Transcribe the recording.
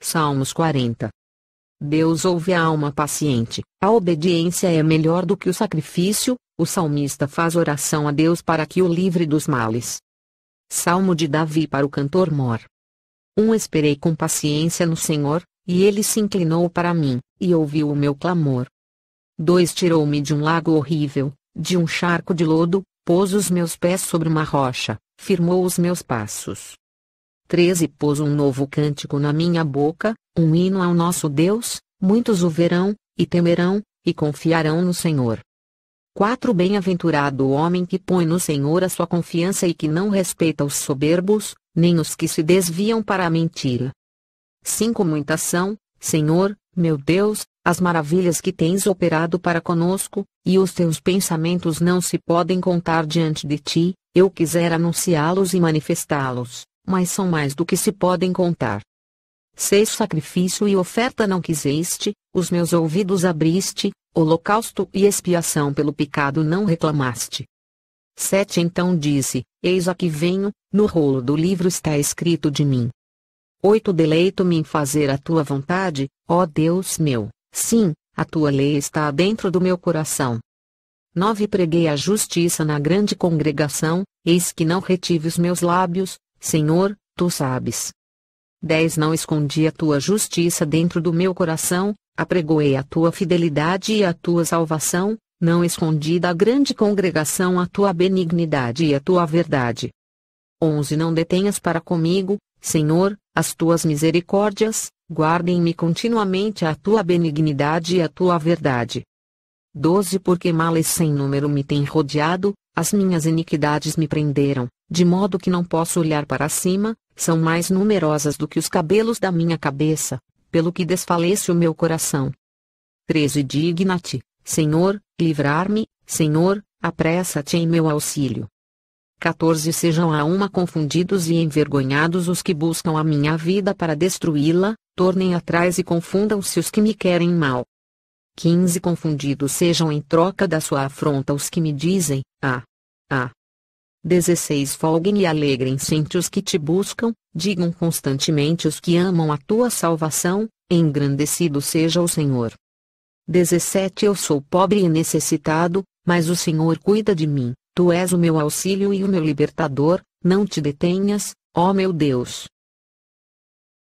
Salmos 40. Deus ouve a alma paciente, a obediência é melhor do que o sacrifício, o salmista faz oração a Deus para que o livre dos males. Salmo de Davi para o cantor Mor. Um esperei com paciência no Senhor, e ele se inclinou para mim, e ouviu o meu clamor. 2 Tirou-me de um lago horrível, de um charco de lodo, pôs os meus pés sobre uma rocha, firmou os meus passos. 13 Pôs um novo cântico na minha boca, um hino ao nosso Deus, muitos o verão, e temerão, e confiarão no Senhor. 4 Bem-aventurado o homem que põe no Senhor a sua confiança e que não respeita os soberbos, nem os que se desviam para a mentira. 5 Muita são, Senhor, meu Deus, as maravilhas que tens operado para conosco, e os teus pensamentos não se podem contar diante de ti, eu quiser anunciá-los e manifestá-los mas são mais do que se podem contar. Seis sacrifício e oferta não quiseste, os meus ouvidos abriste, holocausto e expiação pelo pecado não reclamaste. Sete Então disse: Eis a que venho, no rolo do livro está escrito de mim. Oito Deleito-me em fazer a tua vontade, ó Deus meu, sim, a tua lei está dentro do meu coração. Nove Preguei a justiça na grande congregação, eis que não retive os meus lábios, Senhor, tu sabes. 10 Não escondi a tua justiça dentro do meu coração, apregoei a tua fidelidade e a tua salvação, não escondi da grande congregação a tua benignidade e a tua verdade. 11 Não detenhas para comigo, Senhor, as tuas misericórdias, guardem-me continuamente a tua benignidade e a tua verdade. 12 Porque males sem número me têm rodeado, as minhas iniquidades me prenderam, de modo que não posso olhar para cima, são mais numerosas do que os cabelos da minha cabeça, pelo que desfalece o meu coração. 13 Digna-te, Senhor, livrar-me, Senhor, apressa-te em meu auxílio. 14 Sejam a uma confundidos e envergonhados os que buscam a minha vida para destruí-la, tornem atrás e confundam-se os que me querem mal. 15 Confundidos sejam em troca da sua afronta os que me dizem, ah, ah. 16 Folguem e alegrem-se os que te buscam, digam constantemente os que amam a tua salvação, engrandecido seja o Senhor. 17 Eu sou pobre e necessitado, mas o Senhor cuida de mim, tu és o meu auxílio e o meu libertador, não te detenhas, ó meu Deus.